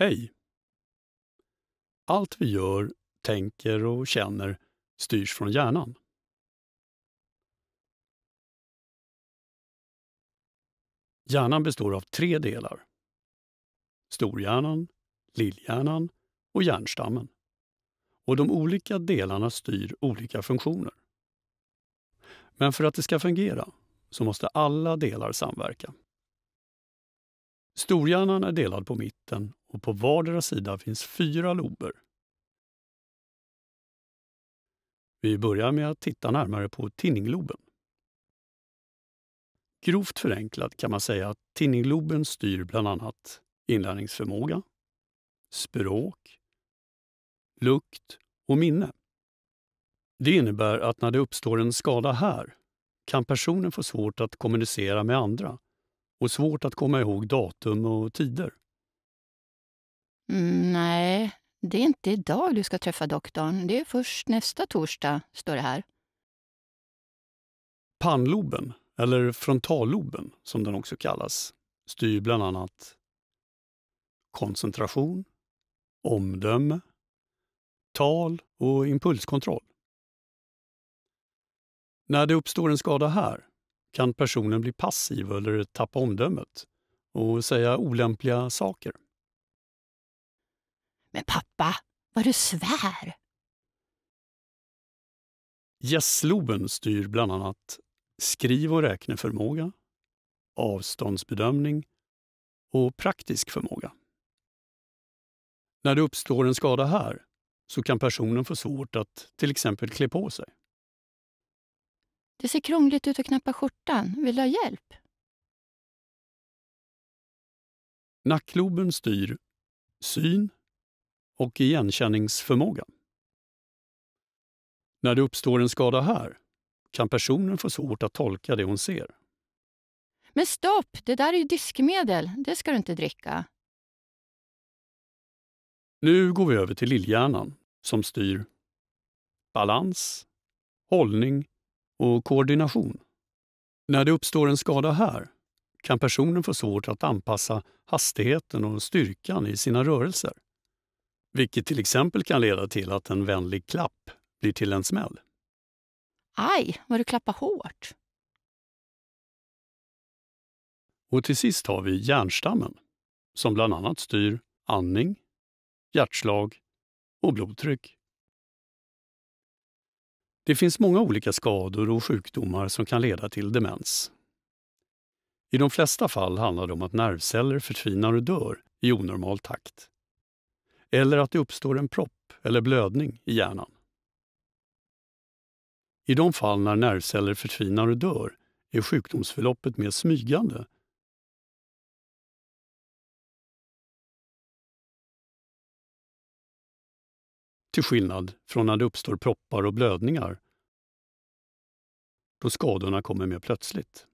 Hej! Allt vi gör, tänker och känner styrs från hjärnan. Hjärnan består av tre delar. Storhjärnan, lillhjärnan och hjärnstammen. Och de olika delarna styr olika funktioner. Men för att det ska fungera så måste alla delar samverka. Storhjärnan är delad på mitten och på vardera sida finns fyra lober. Vi börjar med att titta närmare på tinningloben. Grovt förenklat kan man säga att tinningloben styr bland annat inlärningsförmåga, språk, lukt och minne. Det innebär att när det uppstår en skada här kan personen få svårt att kommunicera med andra och svårt att komma ihåg datum och tider. Mm, nej, det är inte idag du ska träffa doktorn. Det är först nästa torsdag, står det här. Pannloben, eller frontalloben som den också kallas, styr bland annat koncentration, omdöme, tal och impulskontroll. När det uppstår en skada här kan personen bli passiv eller tappa omdömet och säga olämpliga saker. Men pappa, vad du svär! Gästloben styr bland annat skriv och räkneförmåga, avståndsbedömning och praktisk förmåga. När det uppstår en skada här så kan personen få svårt att till exempel klä på sig. Det ser krångligt ut att knappa skjortan. Vill du ha hjälp? Nackloben styr syn, och igenkänningsförmåga. När det uppstår en skada här kan personen få svårt att tolka det hon ser. Men stopp, det där är ju diskmedel. Det ska du inte dricka. Nu går vi över till lillhjärnan som styr balans, hållning och koordination. När det uppstår en skada här kan personen få svårt att anpassa hastigheten och styrkan i sina rörelser. Vilket till exempel kan leda till att en vänlig klapp blir till en smäll. Aj, vad du klappar hårt! Och till sist har vi hjärnstammen, som bland annat styr andning, hjärtslag och blodtryck. Det finns många olika skador och sjukdomar som kan leda till demens. I de flesta fall handlar det om att nervceller förtvinar och dör i onormal takt eller att det uppstår en propp eller blödning i hjärnan. I de fall när nervceller förtvinar och dör är sjukdomsförloppet mer smygande till skillnad från när det uppstår proppar och blödningar då skadorna kommer mer plötsligt.